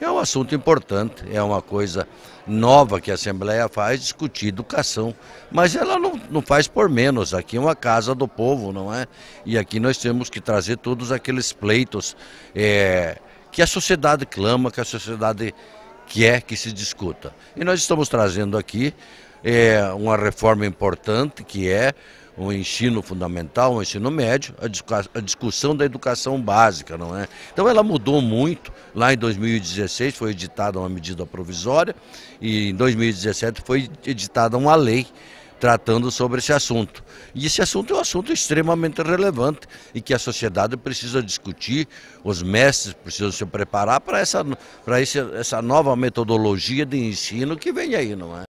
É um assunto importante, é uma coisa nova que a Assembleia faz, discutir educação. Mas ela não, não faz por menos, aqui é uma casa do povo, não é? E aqui nós temos que trazer todos aqueles pleitos é, que a sociedade clama, que a sociedade quer que se discuta. E nós estamos trazendo aqui é, uma reforma importante que é o ensino fundamental, o ensino médio, a, discussão da educação básica, não é? Então ela mudou muito Lá em 2016 foi editada uma medida provisória e em 2017 foi editada uma lei tratando sobre esse assunto. E esse assunto é um assunto extremamente relevante e que a sociedade precisa discutir, os mestres precisam se preparar para essa, para essa nova metodologia de ensino que vem aí, não é?